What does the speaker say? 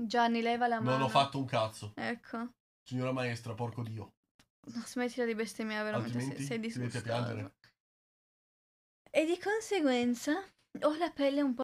Gianni, leva la mano. Non ho fatto un cazzo. Ecco. Signora maestra, porco dio. No, smettila di bestemmiare, veramente Altrimenti sei, sei disgustoso. Ti a piangere. E di conseguenza ho la pelle un po'